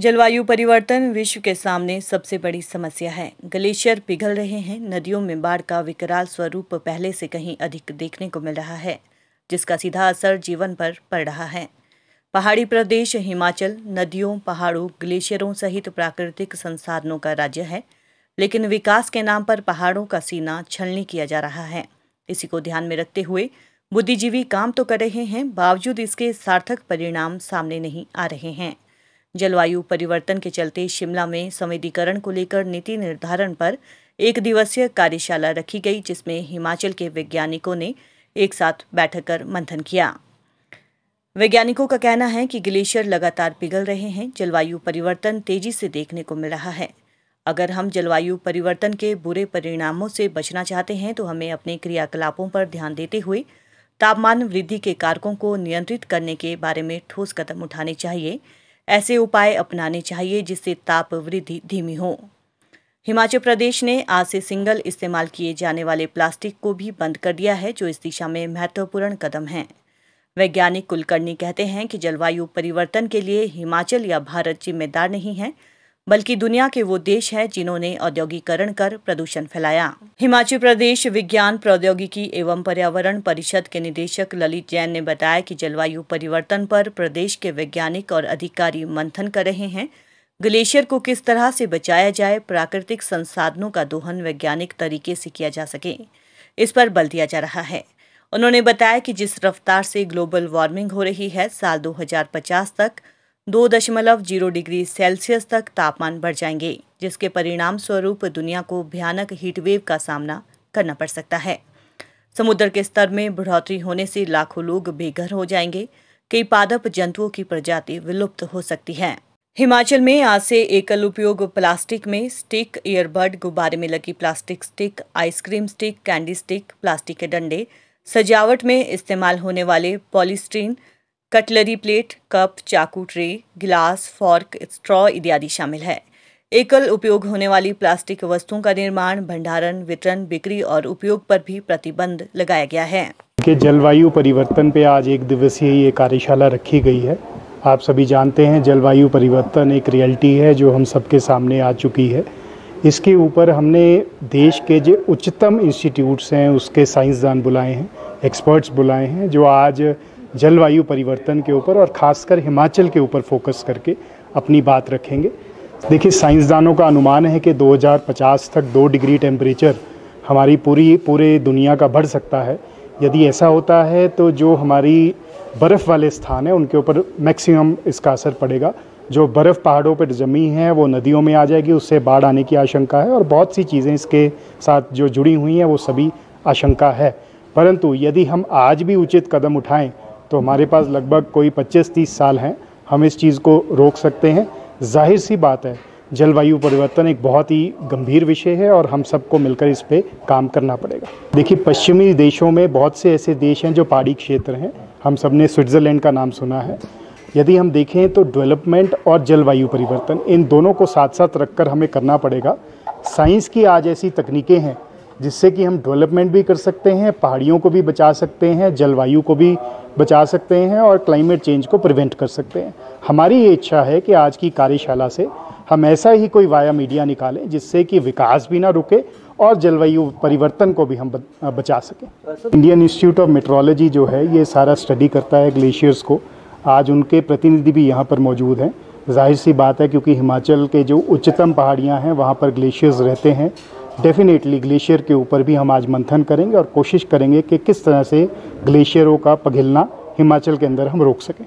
जलवायु परिवर्तन विश्व के सामने सबसे बड़ी समस्या है ग्लेशियर पिघल रहे हैं नदियों में बाढ़ का विकराल स्वरूप पहले से कहीं अधिक देखने को मिल रहा है जिसका सीधा असर जीवन पर पड़ रहा है पहाड़ी प्रदेश हिमाचल नदियों पहाड़ों ग्लेशियरों सहित प्राकृतिक संसाधनों का राज्य है लेकिन विकास के नाम पर पहाड़ों का सीना छलनी किया जा रहा है इसी को ध्यान में रखते हुए बुद्धिजीवी काम तो कर रहे हैं बावजूद इसके सार्थक परिणाम सामने नहीं आ रहे हैं जलवायु परिवर्तन के चलते शिमला में संवेदीकरण को लेकर नीति निर्धारण पर एक दिवसीय कार्यशाला रखी गई जिसमें हिमाचल के वैज्ञानिकों ने एक साथ बैठक कर मंथन किया वैज्ञानिकों का कहना है कि ग्लेशियर लगातार पिघल रहे हैं जलवायु परिवर्तन तेजी से देखने को मिल रहा है अगर हम जलवायु परिवर्तन के बुरे परिणामों से बचना चाहते हैं तो हमें अपने क्रियाकलापों पर ध्यान देते हुए तापमान वृद्धि के कारकों को नियंत्रित करने के बारे में ठोस कदम उठाने चाहिए ऐसे उपाय अपनाने चाहिए जिससे ताप वृद्धि धीमी हो हिमाचल प्रदेश ने आज से सिंगल इस्तेमाल किए जाने वाले प्लास्टिक को भी बंद कर दिया है जो इस दिशा में महत्वपूर्ण कदम है वैज्ञानिक कुलकर्णी कहते हैं कि जलवायु परिवर्तन के लिए हिमाचल या भारत जिम्मेदार नहीं है बल्कि दुनिया के वो देश है जिन्होंने औद्योगिकरण कर प्रदूषण फैलाया हिमाचल प्रदेश विज्ञान प्रौद्योगिकी एवं पर्यावरण परिषद के निदेशक ललित जैन ने बताया कि जलवायु परिवर्तन पर प्रदेश के वैज्ञानिक और अधिकारी मंथन कर रहे हैं ग्लेशियर को किस तरह से बचाया जाए प्राकृतिक संसाधनों का दोहन वैज्ञानिक तरीके से किया जा सके इस पर बल दिया जा रहा है उन्होंने बताया कि जिस रफ्तार से ग्लोबल वार्मिंग हो रही है साल 2050 तक दो दशमलव जीरो डिग्री सेल्सियस तक तापमान बढ़ जाएंगे जिसके परिणाम स्वरूप दुनिया को भयानक हीटवेव का सामना करना पड़ सकता है समुद्र के स्तर में बढ़ोतरी होने से लाखों लोग बेघर हो जाएंगे कई पादप जंतुओं की प्रजाति विलुप्त हो सकती है हिमाचल में आज से एकल उपयोग प्लास्टिक में स्टिक ईयरबड गुब्बारे में लगी plastic stick ice-cream stick candy stick plastic के डंडे सजावट में इस्तेमाल होने वाले पॉलिस्ट्रीन कटलरी प्लेट कप चाकू ट्रे गिलास फॉर्क स्ट्रॉ इत्यादि शामिल है एकल उपयोग होने वाली प्लास्टिक वस्तुओं का निर्माण भंडारण वितरण बिक्री और उपयोग पर भी प्रतिबंध लगाया गया है के जलवायु परिवर्तन पे आज एक दिवसीय ये कार्यशाला रखी गई है आप सभी जानते हैं जलवायु परिवर्तन एक रियलिटी है जो हम सबके सामने आ चुकी है इसके ऊपर हमने देश के जो उच्चतम इंस्टीट्यूट्स हैं उसके साइंसदान बुलाए हैं एक्सपर्ट्स बुलाए हैं जो आज जलवायु परिवर्तन के ऊपर और खासकर हिमाचल के ऊपर फोकस करके अपनी बात रखेंगे देखिए साइंसदानों का अनुमान है कि 2050 तक दो डिग्री टेम्परेचर हमारी पूरी पूरे दुनिया का बढ़ सकता है यदि ऐसा होता है तो जो हमारी बर्फ़ वाले स्थान हैं उनके ऊपर मैक्सिमम इसका असर पड़ेगा जो बर्फ़ पहाड़ों पर जमी है वो नदियों में आ जाएगी उससे बाढ़ आने की आशंका है और बहुत सी चीज़ें इसके साथ जो जुड़ी हुई हैं वो सभी आशंका है परंतु यदि हम आज भी उचित कदम उठाएं तो हमारे पास लगभग कोई 25-30 साल हैं हम इस चीज़ को रोक सकते हैं जाहिर सी बात है जलवायु परिवर्तन एक बहुत ही गंभीर विषय है और हम सबको मिलकर इस पर काम करना पड़ेगा देखिए पश्चिमी देशों में बहुत से ऐसे देश हैं जो पहाड़ी क्षेत्र हैं हम सब ने स्विट्ज़रलैंड का नाम सुना है यदि हम देखें तो डेवलपमेंट और जलवायु परिवर्तन इन दोनों को साथ साथ रखकर हमें करना पड़ेगा साइंस की आज ऐसी तकनीकें हैं जिससे कि हम डेवलपमेंट भी कर सकते हैं पहाड़ियों को भी बचा सकते हैं जलवायु को भी बचा सकते हैं और क्लाइमेट चेंज को प्रिवेंट कर सकते हैं हमारी ये इच्छा है कि आज की कार्यशाला से हम ऐसा ही कोई वाया मीडिया निकालें जिससे कि विकास भी ना रुके और जलवायु परिवर्तन को भी हम बचा सकें इंडियन इंस्टीट्यूट ऑफ मेट्रोलॉजी जो है ये सारा स्टडी करता है ग्लेशियर्स को आज उनके प्रतिनिधि भी यहाँ पर मौजूद हैं जाहिर सी बात है क्योंकि हिमाचल के जो उच्चतम पहाड़ियाँ हैं वहाँ पर ग्लेशियर्स रहते हैं डेफिनेटली ग्लेशियर के ऊपर भी हम आज मंथन करेंगे और कोशिश करेंगे कि किस तरह से ग्लेशियरों का पघिलना हिमाचल के अंदर हम रोक सकें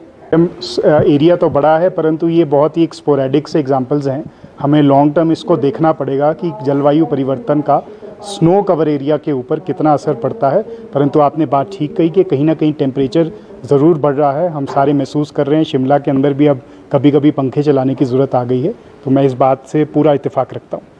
एरिया तो बड़ा है परंतु ये बहुत ही एक एग्जाम्पल्स से हैं हमें लॉन्ग टर्म इसको देखना पड़ेगा कि जलवायु परिवर्तन का स्नो कवर एरिया के ऊपर कितना असर पड़ता है परंतु आपने बात ठीक कही कि कहीं ना कहीं टेम्परेचर ज़रूर बढ़ रहा है हम सारे महसूस कर रहे हैं शिमला के अंदर भी अब कभी कभी पंखे चलाने की ज़रूरत आ गई है तो मैं इस बात से पूरा इतफाक़ रखता हूँ